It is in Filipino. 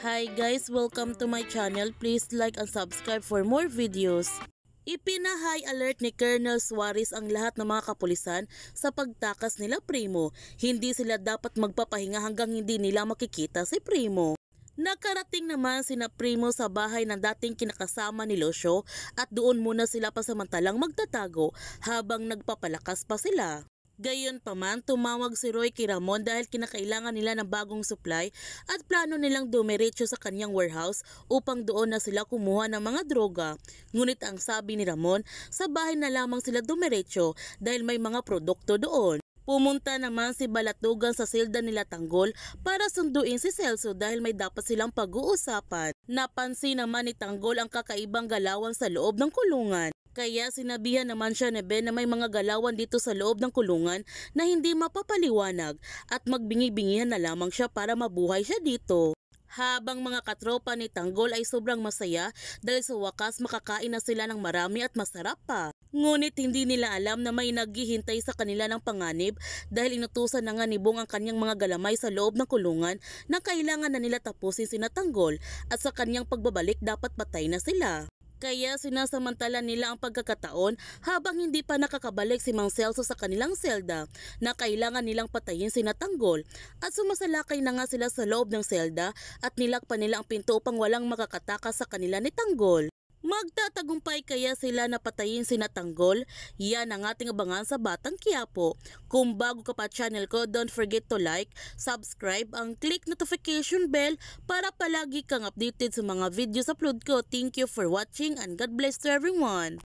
Hi guys! Welcome to my channel. Please like and subscribe for more videos. Ipinahay alert ni Colonel Suarez ang lahat ng mga kapulisan sa pagtakas nila Primo. Hindi sila dapat magpapahinga hanggang hindi nila makikita si Primo. Nakarating naman sina Primo sa bahay ng dating kinakasama ni Lucio at doon muna sila pasamantalang magtatago habang nagpapalakas pa sila. Gayunpaman, tumawag si Roy kay Ramon dahil kinakailangan nila ng bagong supply at plano nilang dumiretso sa kanyang warehouse upang doon na sila kumuha ng mga droga. Ngunit ang sabi ni Ramon, sa bahay na lamang sila dumiretso dahil may mga produkto doon. Pumunta naman si Balatugan sa silda nila Tanggol para sunduin si Celso dahil may dapat silang pag-uusapan. Napansin naman ni Tanggol ang kakaibang galawan sa loob ng kulungan. Kaya sinabihan naman siya ni Ben na may mga galawan dito sa loob ng kulungan na hindi mapapaliwanag at magbingi-bingihan na lamang siya para mabuhay siya dito. Habang mga katropa ni Tanggol ay sobrang masaya dahil sa wakas makakain na sila ng marami at masarap pa. Ngunit hindi nila alam na may naghihintay sa kanila ng panganib dahil inutusan na nga ni Bong ang kanyang mga galamay sa loob ng kulungan na kailangan na nila tapusin si Natanggol at sa kanyang pagbabalik dapat patay na sila. Kaya sinasamantala nila ang pagkakataon habang hindi pa nakakabalik si Mang Celso sa kanilang selda na kailangan nilang patayin si Natanggol at sumasalakay na nga sila sa loob ng selda at nilakpan nila ang pinto upang walang makakataka sa kanila ni Tanggol. Magtatagumpay kaya sila na patayin si Natanggol? Yan ang ating abangan sa Batang Kiapo. Kung bago ka pa channel ko, don't forget to like, subscribe, ang click notification bell para palagi kang updated sa mga videos upload ko. Thank you for watching and God bless to everyone!